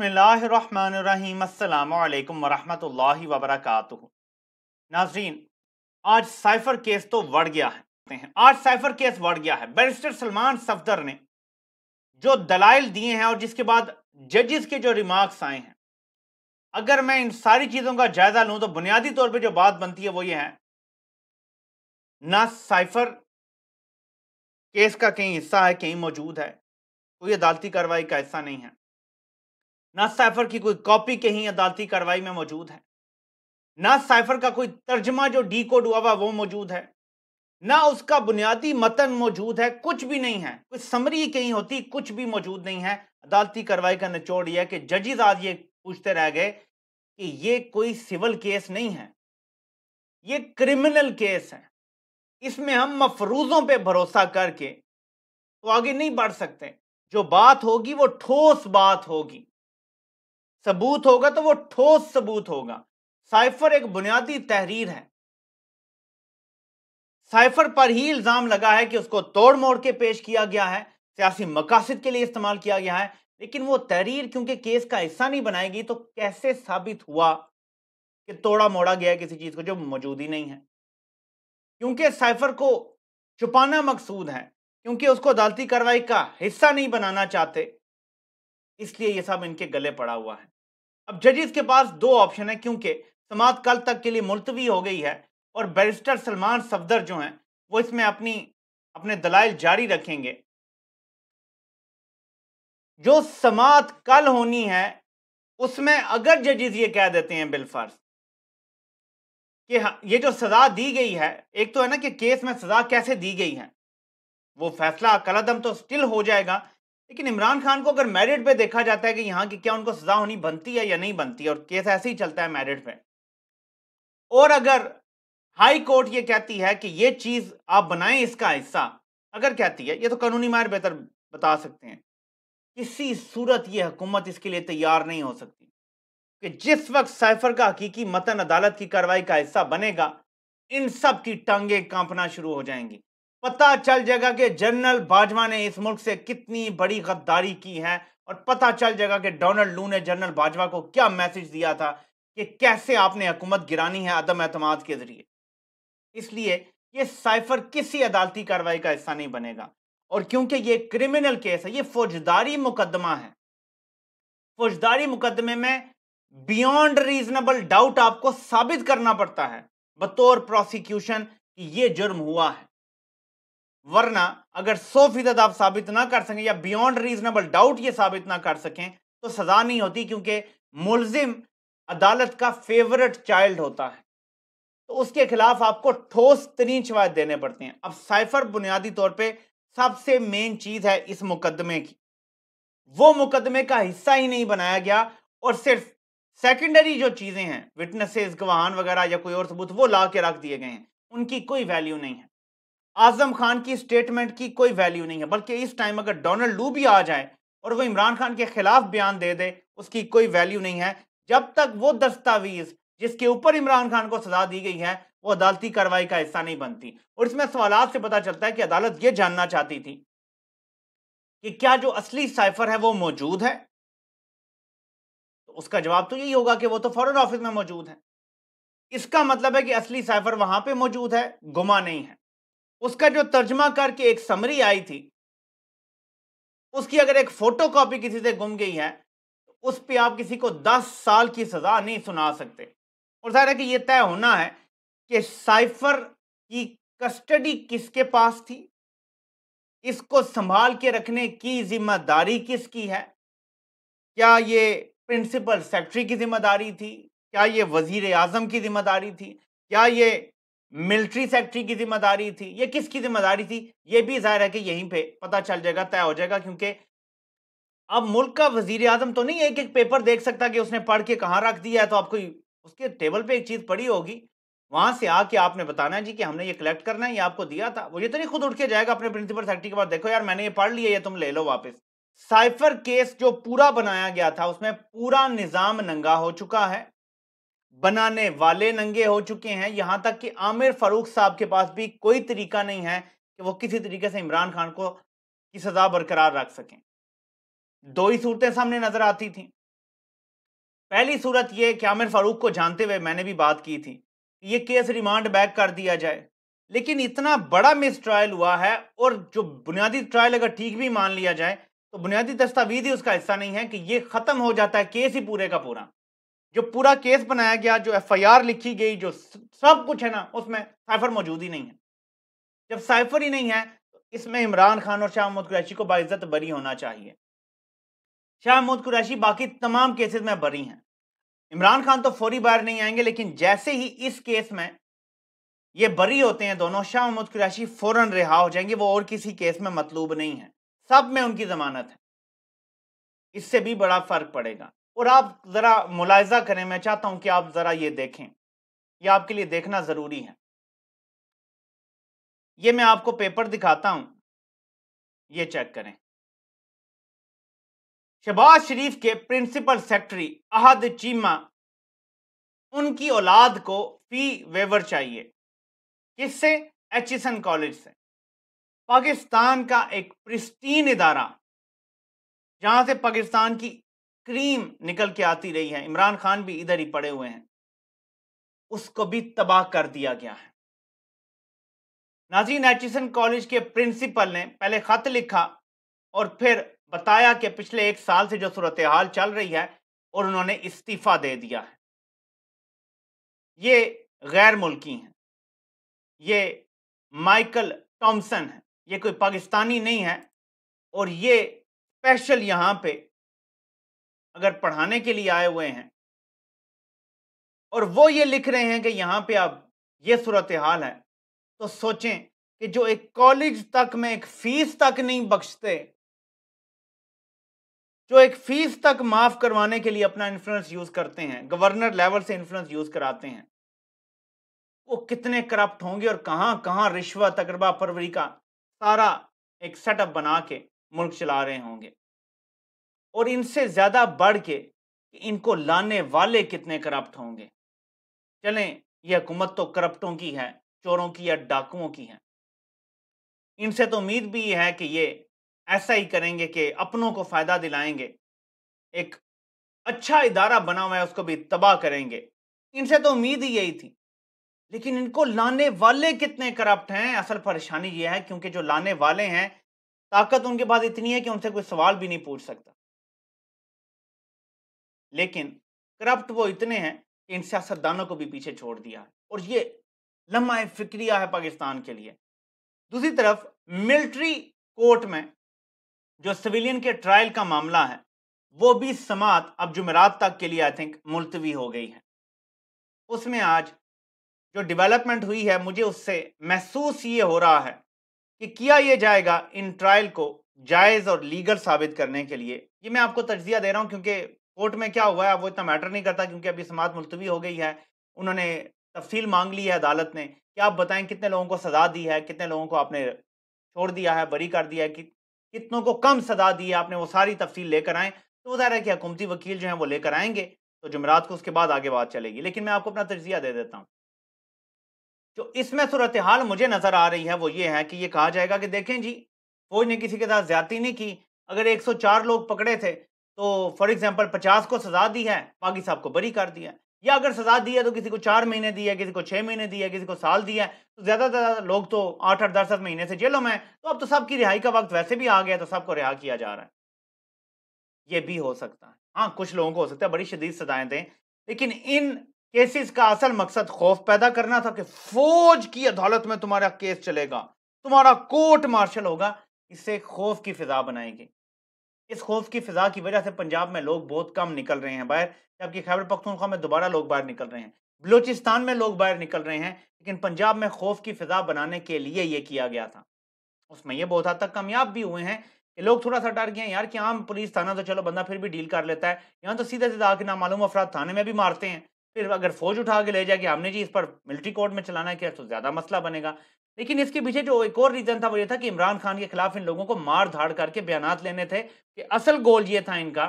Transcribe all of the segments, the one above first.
बसमीम् वरम वबरक नाजरीन आज साइफर केस तो बढ़ गया है आज साइफर केस बढ़ गया है बैरिस्टर सलमान सफदर ने जो दलाइल दिए हैं और जिसके बाद जजेस के जो रिमार्क्स आए हैं अगर मैं इन सारी चीज़ों का जायज़ा लूँ तो बुनियादी तौर पे जो बात बनती है वो ये है ना साइफर केस का कहीं हिस्सा है कहीं मौजूद है कोई अदालती कार्रवाई का हिस्सा नहीं है ना साइफर की कोई कॉपी कहीं अदालती कार्रवाई में मौजूद है ना साइफर का कोई तर्जमा जो डी कोड हुआ हुआ वो मौजूद है ना उसका बुनियादी मतन मौजूद है कुछ भी नहीं है कुछ समरी कहीं होती कुछ भी मौजूद नहीं है अदालती कार्रवाई का निचोड़ यह कि जजिस आज ये पूछते रह गए कि ये कोई सिविल केस नहीं है ये क्रिमिनल केस है इसमें हम मफरूजों पे भरोसा करके तो आगे नहीं बढ़ सकते जो बात होगी वो ठोस बात होगी सबूत होगा तो वो ठोस सबूत होगा साइफर एक बुनियादी तहरीर है साइफर पर ही इल्जाम लगा है कि उसको तोड़ मोड़ के पेश किया गया है सियासी मकासद के लिए इस्तेमाल किया गया है लेकिन वो तहरीर क्योंकि केस का हिस्सा नहीं बनाएगी तो कैसे साबित हुआ कि तोड़ा मोड़ा गया किसी चीज को जो मौजूद ही नहीं है क्योंकि साइफर को छुपाना मकसूद है क्योंकि उसको अदालती कार्रवाई का हिस्सा नहीं बनाना चाहते इसलिए ये सब इनके गले पड़ा हुआ है अब जजेस के पास दो ऑप्शन है क्योंकि समाज कल तक के लिए मुलतवी हो गई है और बैरिस्टर सलमान सफदर जो हैं वो इसमें अपनी अपने दलाइल जारी रखेंगे जो समात कल होनी है उसमें अगर जजिस ये कह देते हैं बिलफर्स कि हाँ, ये जो सजा दी गई है एक तो है ना कि केस में सजा कैसे दी गई है वो फैसला कलदम तो स्टिल हो जाएगा लेकिन इमरान खान को अगर मेरिट पे देखा जाता है कि यहाँ की क्या उनको सजा होनी बनती है या नहीं बनती है और केस ऐसे ही चलता है मेरिट पे और अगर हाई कोर्ट ये कहती है कि ये चीज आप बनाएं इसका हिस्सा अगर कहती है ये तो कानूनी मायर बेहतर बता सकते हैं किसी सूरत ये हुकूमत इसके लिए तैयार नहीं हो सकती कि जिस वक्त साइफर का हकीकी मतन अदालत की कार्रवाई का हिस्सा बनेगा इन सब की टांगें कांपना शुरू हो जाएंगी पता चल जाएगा कि जनरल बाजवा ने इस मुल्क से कितनी बड़ी गद्दारी की है और पता चल जाएगा कि डोनाल्ड लू ने जनरल बाजवा को क्या मैसेज दिया था कि कैसे आपने हुकूमत गिरानी है अदम अहतमाद के जरिए इसलिए ये साइफर किसी अदालती कार्रवाई का हिस्सा नहीं बनेगा और क्योंकि ये क्रिमिनल केस है ये फौजदारी मुकदमा है फौजदारी मुकदमे में बियॉन्ड रीजनेबल डाउट आपको साबित करना पड़ता है बतौर प्रोसिक्यूशन कि ये जुर्म हुआ है वरना अगर सौ फीसद आप साबित ना कर सकें या बियॉन्ड रीजनेबल डाउट ये साबित ना कर सकें तो सजा नहीं होती क्योंकि मुलजिम अदालत का फेवरेट चाइल्ड होता है तो उसके खिलाफ आपको ठोस तरीन शवायद देने पड़ते हैं अब साइफर बुनियादी तौर पर सबसे मेन चीज है इस मुकदमे की वो मुकदमे का हिस्सा ही नहीं बनाया गया और सिर्फ सेकेंडरी जो चीजें हैं विटनेसेस गवाहान वगैरह या कोई और सबूत वो ला के रख दिए गए हैं उनकी कोई वैल्यू नहीं है आजम खान की स्टेटमेंट की कोई वैल्यू नहीं है बल्कि इस टाइम अगर डोनाल्ड लू भी आ जाए और वो इमरान खान के खिलाफ बयान दे दे उसकी कोई वैल्यू नहीं है जब तक वो दस्तावेज जिसके ऊपर इमरान खान को सजा दी गई है वो अदालती कार्रवाई का हिस्सा नहीं बनती और इसमें सवाल से पता चलता है कि अदालत ये जानना चाहती थी कि क्या जो असली साइफर है वो मौजूद है तो उसका जवाब तो यही होगा कि वो तो फॉरन ऑफिस में मौजूद है इसका मतलब है कि असली साइफर वहां पर मौजूद है गुमा नहीं है उसका जो तर्जमा करके एक समरी आई थी उसकी अगर एक फोटो कॉपी किसी से गुम गई है तो उस पर आप किसी को दस साल की सज़ा नहीं सुना सकते और ज़ाहिर है कि यह तय होना है कि साइफर की कस्टडी किसके पास थी इसको संभाल के रखने की जिम्मेदारी किसकी है क्या ये प्रिंसिपल सेक्रेटरी की जिम्मेदारी थी क्या ये वजीर आजम की जिम्मेदारी थी क्या ये मिलिट्री सेक्रेटरी की जिम्मेदारी थी ये किसकी जिम्मेदारी थी ये भी जाहिर है कि यहीं पे पता चल जाएगा तय हो जाएगा क्योंकि अब मुल्क का वजीर आजम तो नहीं एक एक पेपर देख सकता कि उसने पढ़ के कहाँ रख दिया है तो आपको उसके टेबल पे एक चीज़ पड़ी होगी वहां से आके आपने बताना है जी कि हमने ये कलेक्ट करना है ये आपको दिया था वो ये तो नहीं खुद उठ के जाएगा अपने प्रिंसिपल सेक्रेटरी के पास देखो यार मैंने ये पढ़ लिया ये तुम ले लो वापस साइफर केस जो पूरा बनाया गया था उसमें पूरा निज़ाम नंगा हो चुका है बनाने वाले नंगे हो चुके हैं यहाँ तक कि आमिर फारूक साहब के पास भी कोई तरीका नहीं है कि वो किसी तरीके से इमरान खान को की सज़ा बरकरार रख सकें दो ही सूरतें सामने नज़र आती थी पहली सूरत यह कि आमिर फारूक को जानते हुए मैंने भी बात की थी कि ये केस रिमांड बैक कर दिया जाए लेकिन इतना बड़ा मिस ट्रायल हुआ है और जो बुनियादी ट्रायल अगर ठीक भी मान लिया जाए तो बुनियादी दस्तावेज ही उसका हिस्सा नहीं है कि ये ख़त्म हो जाता है केस ही पूरे का पूरा जो पूरा केस बनाया गया जो एफआईआर लिखी गई जो सब कुछ है ना उसमें साइफर मौजूद ही नहीं है जब साइफर ही नहीं है तो इसमें इमरान खान और शाह महमूद कुरैशी को बाइज्जत बरी होना चाहिए शाह महमूद कुरैशी बाकी तमाम केसेस में बरी हैं इमरान खान तो फौरी बाहर नहीं आएंगे लेकिन जैसे ही इस केस में ये बरी होते हैं दोनों शाह महमूद कुरैशी फौरन रिहा हो जाएंगे वो और किसी केस में मतलूब नहीं है सब में उनकी जमानत है इससे भी बड़ा फर्क पड़ेगा और आप ज़रा मुलायजा करें मैं चाहता हूं कि आप ज़रा ये देखें यह आपके लिए देखना ज़रूरी है ये मैं आपको पेपर दिखाता हूं ये चेक करें शहबाज शरीफ के प्रिंसिपल सेक्रेटरी अहद चीमा उनकी औलाद को फी वेवर चाहिए किससे एन कॉलेज से पाकिस्तान का एक प्रिस्टीन इदारा जहां से पाकिस्तान की क्रीम निकल के आती रही है इमरान खान भी इधर ही पड़े हुए हैं उसको भी तबाह कर दिया गया है नाजीन एचिसन कॉलेज के प्रिंसिपल ने पहले खत लिखा और फिर बताया कि पिछले एक साल से जो सूरत हाल चल रही है और उन्होंने इस्तीफा दे दिया है ये गैर मुल्की हैं ये माइकल टॉमसन है ये कोई पाकिस्तानी नहीं है और ये स्पेशल यहाँ पे अगर पढ़ाने के लिए आए हुए हैं और वो ये लिख रहे हैं कि यहाँ पे आप ये सूरत हाल है तो सोचें कि जो एक कॉलेज तक में एक फीस तक नहीं बख्शते जो एक फीस तक माफ करवाने के लिए अपना इन्फ्लुएंस यूज करते हैं गवर्नर लेवल से इन्फ्लुएंस यूज कराते हैं वो कितने करप्ट होंगे और कहां कहां रिश्वत तकरबा परवरी का सारा एक सेटअप बना के मुल्क चला रहे होंगे और इनसे ज़्यादा बढ़ के इनको लाने वाले कितने करप्ट होंगे चलें ये हुकूमत तो करप्टों की है चोरों की या डाकुओं की है इनसे तो उम्मीद भी है कि ये ऐसा ही करेंगे कि अपनों को फ़ायदा दिलाएंगे एक अच्छा इदारा बना हुआ है उसको भी तबाह करेंगे इनसे तो उम्मीद ही यही थी लेकिन इनको लाने वाले कितने करप्ट हैं असल परेशानी यह है क्योंकि जो लाने वाले हैं ताकत उनके पास इतनी है कि उनसे कोई सवाल भी नहीं पूछ सकता लेकिन करप्ट वो इतने हैं कि इन सियासतदानों को भी पीछे छोड़ दिया और ये लम्हा फिक्रिया है पाकिस्तान के लिए दूसरी तरफ मिलिट्री कोर्ट में जो सिविलियन के ट्रायल का मामला है वो भी समात अब जुमेरात तक के लिए आई थिंक मुलतवी हो गई है उसमें आज जो डेवलपमेंट हुई है मुझे उससे महसूस ये हो रहा है कि किया यह जाएगा इन ट्रायल को जायज़ और लीगल साबित करने के लिए ये मैं आपको तजिया दे रहा हूँ क्योंकि कोर्ट में क्या हुआ है अब वो इतना मैटर नहीं करता क्योंकि अभी समाज मुलतवी हो गई है उन्होंने तफसील मांग ली है अदालत ने कि आप बताएं कितने लोगों को सजा दी है कितने लोगों को आपने छोड़ दिया है बरी कर दिया है कि कितनों को कम सजा दी है आपने वो सारी तफसील लेकर आएँ तो ज़ाहिर है कि हकूमती वकील जो है वो लेकर आएंगे तो जुमरात को उसके बाद आगे बात चलेगी लेकिन मैं आपको अपना तजिया दे देता हूँ जो इसमें सूरत हाल मुझे नज़र आ रही है वो ये है कि ये कहा जाएगा कि देखें जी फौज ने किसी के साथ ज्यादा नहीं की अगर 104 लोग पकड़े थे तो फॉर एग्जाम्पल पचास को सजा दी है बाकी साहब को बरी कर दिया या अगर सजा दी है तो किसी को चार महीने है किसी को छह महीने दी है किसी को साल दिया है तो ज़्यादा से ज़्यादा लोग तो आठ आठ दस दस महीने से जेलों में तो अब तो सबकी रिहाई का वक्त वैसे भी आ गया तो सबको रिहा किया जा रहा है ये भी हो सकता है हाँ कुछ लोगों को हो सकता है बड़ी शदीद सजाएं दें लेकिन इन केसेस का असल मकसद खौफ पैदा करना था कि फौज की अदालत में तुम्हारा केस चलेगा तुम्हारा कोर्ट मार्शल होगा इससे खौफ की फिजा बनाएगी इस खौफ की फिजा की वजह से पंजाब में लोग बहुत कम निकल रहे हैं बाहर जबकि खैबर पख्तूनख्वा में दोबारा लोग बाहर निकल रहे हैं बलूचिस्तान में लोग बाहर निकल रहे हैं लेकिन पंजाब में खौफ की फिजा बनाने के लिए ये किया गया था उसमें ये बहुत हद तक कामयाब भी हुए हैं कि लोग थोड़ा सा डर गए यार कि आम पुलिस थाना तो चलो बंदा फिर भी डील कर लेता है यहाँ तो सीधा सीधा आके नामालूम अफराद थाने में भी मारते हैं फिर अगर फौज उठा के ले जाए कि हमने जी इस पर मिलिट्री कोर्ट में चलाना है क्या तो ज़्यादा मसला बनेगा लेकिन इसके पीछे जो एक और रीजन था वो ये था कि इमरान खान के खिलाफ इन लोगों को मार धाड़ करके बयान लेने थे कि असल गोल ये था इनका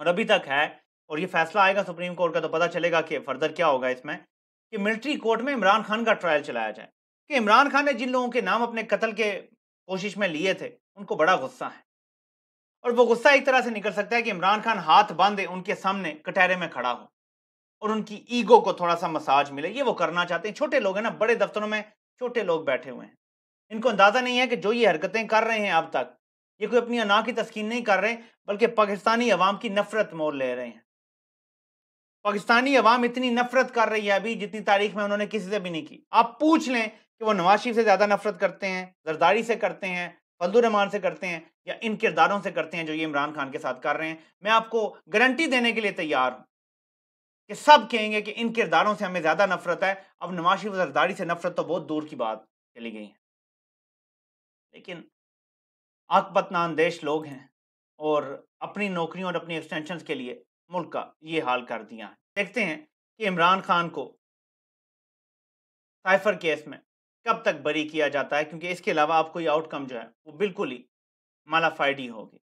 और अभी तक है और ये फैसला आएगा सुप्रीम कोर्ट का तो पता चलेगा कि फर्दर क्या होगा इसमें कि मिलिट्री कोर्ट में इमरान खान का ट्रायल चलाया जाए कि इमरान खान ने जिन लोगों के नाम अपने कत्ल के कोशिश में लिए थे उनको बड़ा गुस्सा है और वो गुस्सा एक तरह से निकल सकता है कि इमरान खान हाथ बांधे उनके सामने कटहरे में खड़ा हो और उनकी ईगो को थोड़ा सा मसाज मिले ये वो करना चाहते हैं छोटे लोग हैं ना बड़े दफ्तरों में छोटे लोग बैठे हुए हैं इनको अंदाज़ा नहीं है कि जो ये हरकतें कर रहे हैं अब तक ये कोई अपनी अना की तस्कीन नहीं कर रहे बल्कि पाकिस्तानी अवाम की नफरत मोल ले रहे हैं पाकिस्तानी अवाम इतनी नफरत कर रही है अभी जितनी तारीख में उन्होंने किसी से भी नहीं की आप पूछ लें कि वो नवाज शरीफ से ज़्यादा नफरत करते हैं जरदारी से करते हैं फलदुररहमान से करते हैं या इन किरदारों से करते हैं जो ये इमरान खान के साथ कर रहे हैं मैं आपको गारंटी देने के लिए तैयार हूँ कि सब कहेंगे कि इन किरदारों से हमें ज़्यादा नफरत है अब नवाज वजरदारी से नफरत तो बहुत दूर की बात चली गई है लेकिन आकबत नानदेश लोग हैं और अपनी नौकरियों और अपनी एक्सटेंशन के लिए मुल्क का ये हाल कर दिया है देखते हैं कि इमरान खान को साइफर केस में कब तक बरी किया जाता है क्योंकि इसके अलावा आपको ये आउटकम जो है वो बिल्कुल ही मालाफाइड ही होगी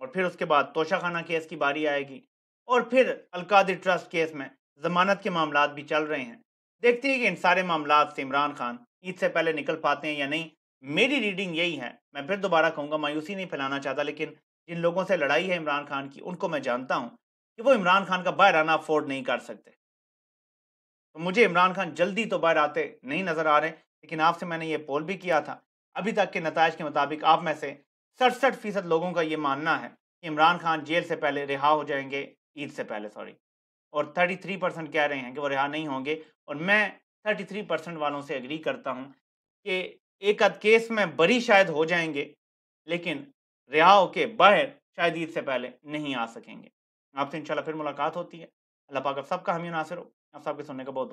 और फिर उसके बाद तोशाखाना केस की बारी आएगी और फिर अलकादरी ट्रस्ट केस में जमानत के मामला भी चल रहे हैं देखते हैं कि इन सारे मामला से इमरान खान ईद से पहले निकल पाते हैं या नहीं मेरी रीडिंग यही है मैं फिर दोबारा कहूँगा मायूसी नहीं फैलाना चाहता लेकिन जिन लोगों से लड़ाई है इमरान खान की उनको मैं जानता हूँ कि वो इमरान खान का बाहर आना अफोर्ड नहीं कर सकते तो मुझे इमरान खान जल्दी तो बाहर आते नहीं नज़र आ रहे लेकिन आपसे मैंने ये पोल भी किया था अभी तक के नतज के मुताबिक आप में से सड़सठ फीसद लोगों का ये मानना है कि इमरान खान जेल से पहले रिहा हो जाएंगे ईद से पहले सॉरी और 33 परसेंट कह रहे हैं कि वो रिहा नहीं होंगे और मैं 33 परसेंट वालों से एग्री करता हूँ कि एक आध केस में बरी शायद हो जाएंगे लेकिन रिहा होके बाहर शायद ईद से पहले नहीं आ सकेंगे आपसे इंशाल्लाह फिर मुलाकात होती है अल्लाह पाक आप सबका हमी नासिर हो आप सबके सुनने का बहुत